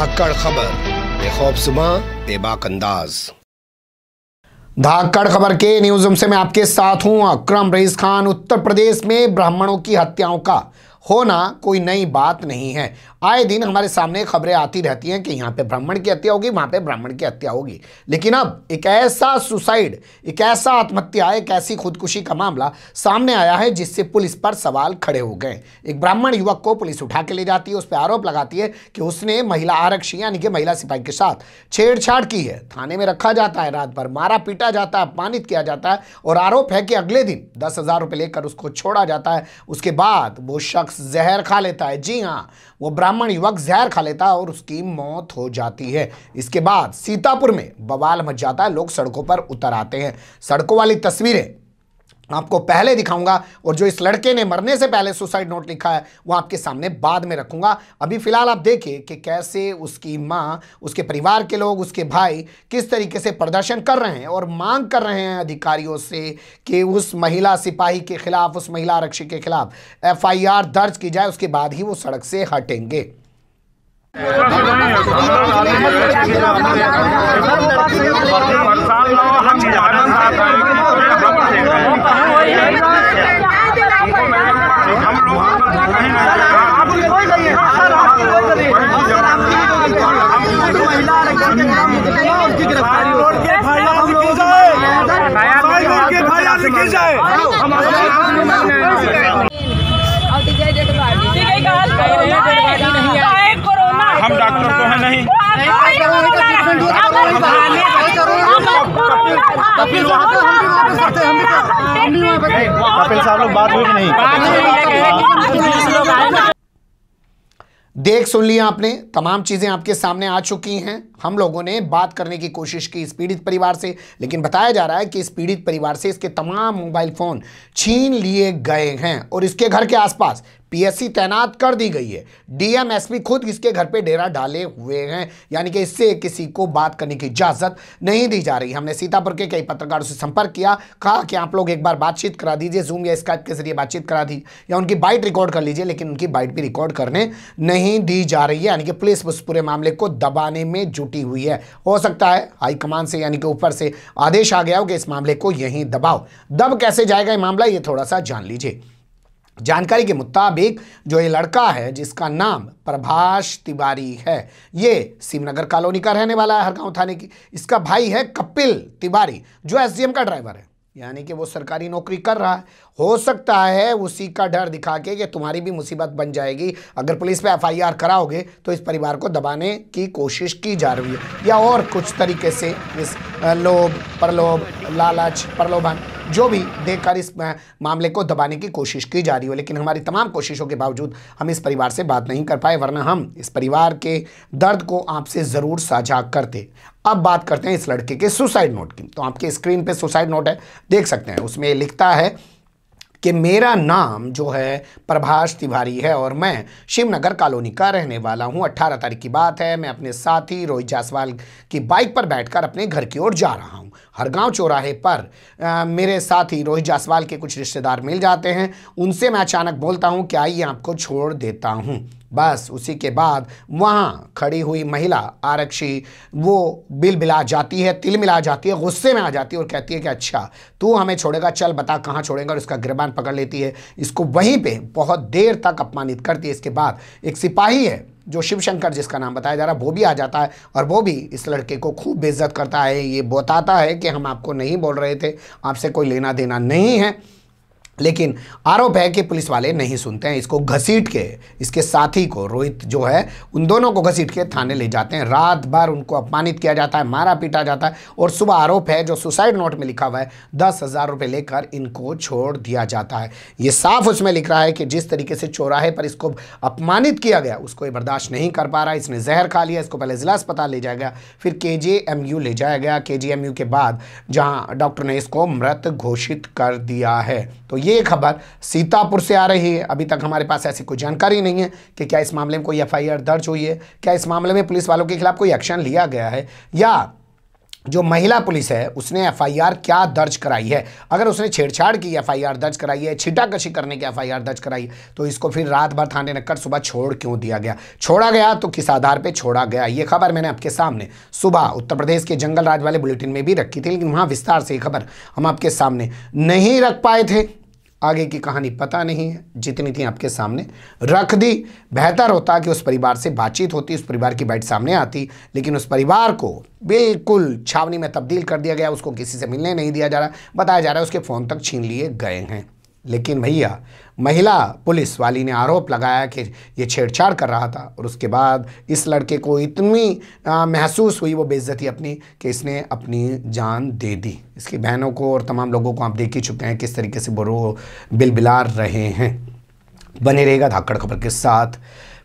धाकड़ खबर बेखौफ सुबह बेबाक अंदाज धाकड़ खबर के न्यूज से मैं आपके साथ हूं अक्रम रईस खान उत्तर प्रदेश में ब्राह्मणों की हत्याओं का होना कोई नई बात नहीं है आए दिन हमारे सामने खबरें आती रहती हैं कि यहाँ पे ब्राह्मण की हत्या होगी वहाँ पे ब्राह्मण की हत्या होगी लेकिन अब एक ऐसा सुसाइड एक ऐसा आत्महत्या एक ऐसी खुदकुशी का मामला सामने आया है जिससे पुलिस पर सवाल खड़े हो गए एक ब्राह्मण युवक को पुलिस उठा के ले जाती है उस पर आरोप लगाती है कि उसने महिला आरक्षी यानी कि महिला सिपाही के साथ छेड़छाड़ की है थाने में रखा जाता है रात भर मारा पीटा जाता है अपमानित किया जाता है और आरोप है कि अगले दिन दस हजार लेकर उसको छोड़ा जाता है उसके बाद वो शख्स जहर खा लेता है जी हाँ वो ब्राह्मण युवक जहर खा लेता है और उसकी मौत हो जाती है इसके बाद सीतापुर में बवाल मच जाता है लोग सड़कों पर उतर आते हैं सड़कों वाली तस्वीरें आपको पहले दिखाऊंगा और जो इस लड़के ने मरने से पहले सुसाइड नोट लिखा है वो आपके सामने बाद में रखूंगा अभी फिलहाल आप देखिए कि कैसे उसकी माँ उसके परिवार के लोग उसके भाई किस तरीके से प्रदर्शन कर रहे हैं और मांग कर रहे हैं अधिकारियों से कि उस महिला सिपाही के खिलाफ उस महिला आरक्षी के खिलाफ एफ दर्ज की जाए उसके बाद ही वो सड़क से हटेंगे जाए हम हम डॉक्टर तो हैं नहीं कपिल साहब लोग बात हुई नहीं देख सुन लिया आपने तमाम चीज़ें आपके सामने आ चुकी हैं हम लोगों ने बात करने की कोशिश की इस पीड़ित परिवार से लेकिन बताया जा रहा है कि इस पीड़ित परिवार से इसके तमाम मोबाइल फ़ोन छीन लिए गए हैं और इसके घर के आसपास पीएससी तैनात कर दी गई है डीएमएसपी खुद इसके घर पे डेरा डाले हुए हैं यानी कि इससे किसी को बात करने की इजाज़त नहीं दी जा रही हमने सीतापुर के कई पत्रकारों से संपर्क किया कहा कि आप लोग एक बार बातचीत करा दीजिए जूम या स्काइप के जरिए बातचीत करा दी या उनकी बाइट रिकॉर्ड कर लीजिए लेकिन उनकी बाइट भी रिकॉर्ड करने नहीं दी जा रही है यानी कि पुलिस उस पूरे मामले को दबाने में जुटी हुई है हो सकता है हाईकमान से यानी कि ऊपर से आदेश आ गया हो कि इस मामले को यहीं दबाओ दब कैसे जाएगा ये मामला ये थोड़ा सा जान लीजिए जानकारी के मुताबिक जो ये लड़का है जिसका नाम प्रभाष तिवारी है ये शिवनगर कॉलोनी का रहने वाला है हर गांव थाने की इसका भाई है कपिल तिवारी जो एसडीएम का ड्राइवर है यानी कि वो सरकारी नौकरी कर रहा है हो सकता है उसी का डर दिखा के कि तुम्हारी भी मुसीबत बन जाएगी अगर पुलिस पे एफआईआर कराओगे तो इस परिवार को दबाने की कोशिश की जा रही है या और कुछ तरीके से इस लोभ प्रलोभ लालच प्रलोभन जो भी देखकर इस मामले को दबाने की कोशिश की जा रही हो लेकिन हमारी तमाम कोशिशों के बावजूद हम इस परिवार से बात नहीं कर पाए वरना हम इस परिवार के दर्द को आपसे ज़रूर साझा करते अब बात करते हैं इस लड़के के सुसाइड नोट की तो आपके स्क्रीन पे सुसाइड नोट है देख सकते हैं उसमें लिखता है कि मेरा नाम जो है प्रभाष तिवारी है और मैं शिवनगर कॉलोनी का रहने वाला हूँ अट्ठारह तारीख की बात है मैं अपने साथी रोहित जायसवाल की बाइक पर बैठकर अपने घर की ओर जा रहा हूँ गांव चौराहे पर आ, मेरे साथी रोहित जायसवाल के कुछ रिश्तेदार मिल जाते हैं उनसे मैं अचानक बोलता हूँ कि आइए आपको छोड़ देता हूँ बस उसी के बाद वहाँ खड़ी हुई महिला आरक्षी वो बिल बिला जाती है तिल मिला जाती है गुस्से में आ जाती है और कहती है कि अच्छा तू हमें छोड़ेगा चल बता कहाँ छोड़ेगा और इसका गिरबान पकड़ लेती है इसको वहीं पे बहुत देर तक अपमानित करती है इसके बाद एक सिपाही है जो शिवशंकर जिसका नाम बताया जा रहा है वो भी आ जाता है और वो भी इस लड़के को खूब बेइज्जत करता है ये बताता है कि हम आपको नहीं बोल रहे थे आपसे कोई लेना देना नहीं है लेकिन आरोप है कि पुलिस वाले नहीं सुनते हैं इसको घसीट के इसके साथी को रोहित जो है उन दोनों को घसीट के थाने ले जाते हैं रात भर उनको अपमानित किया जाता है मारा पीटा जाता है और सुबह आरोप है जो सुसाइड नोट में लिखा हुआ है दस हज़ार रुपये लेकर इनको छोड़ दिया जाता है ये साफ उसमें लिख रहा है कि जिस तरीके से चौराहे पर इसको अपमानित किया गया उसको ये बर्दाश्त नहीं कर पा रहा इसने जहर खा लिया इसको पहले ज़िला अस्पताल ले जाया गया फिर के ले जाया गया के के बाद जहाँ डॉक्टर ने इसको मृत घोषित कर दिया है तो ये ये खबर सीतापुर से आ रही है अभी तक हमारे पास ऐसी कोई जानकारी नहीं है कि क्या इस मामले में कोई एफ दर्ज हुई है क्या इस मामले में पुलिस वालों के खिलाफ कोई एक्शन लिया गया है या जो महिला पुलिस है उसने एफआईआर क्या दर्ज कराई है अगर उसने छेड़छाड़ की एफआईआर दर्ज कराई है छिटाकशी करने की एफआईआर दर्ज कराई तो इसको फिर रात भर थाने रखकर सुबह छोड़ क्यों दिया गया छोड़ा गया तो किस आधार पे छोड़ा गया ये खबर मैंने आपके सामने सुबह उत्तर प्रदेश के जंगल राज वाले बुलेटिन में भी रखी थी लेकिन वहाँ विस्तार से ये खबर हम आपके सामने नहीं रख पाए थे आगे की कहानी पता नहीं है जितनी थी आपके सामने रख दी बेहतर होता कि उस परिवार से बातचीत होती उस परिवार की बैठ सामने आती लेकिन उस परिवार को बिल्कुल छावनी में तब्दील कर दिया गया उसको किसी से मिलने नहीं दिया जा रहा बताया जा रहा है उसके फ़ोन तक छीन लिए गए हैं लेकिन भैया महिला पुलिस वाली ने आरोप लगाया कि ये छेड़छाड़ कर रहा था और उसके बाद इस लड़के को इतनी आ, महसूस हुई वो बेइज्जती अपनी कि इसने अपनी जान दे दी इसकी बहनों को और तमाम लोगों को आप देख ही चुके हैं किस तरीके से बुरो बिलबिला रहे हैं बने रहेगा धाकड़ खबर के साथ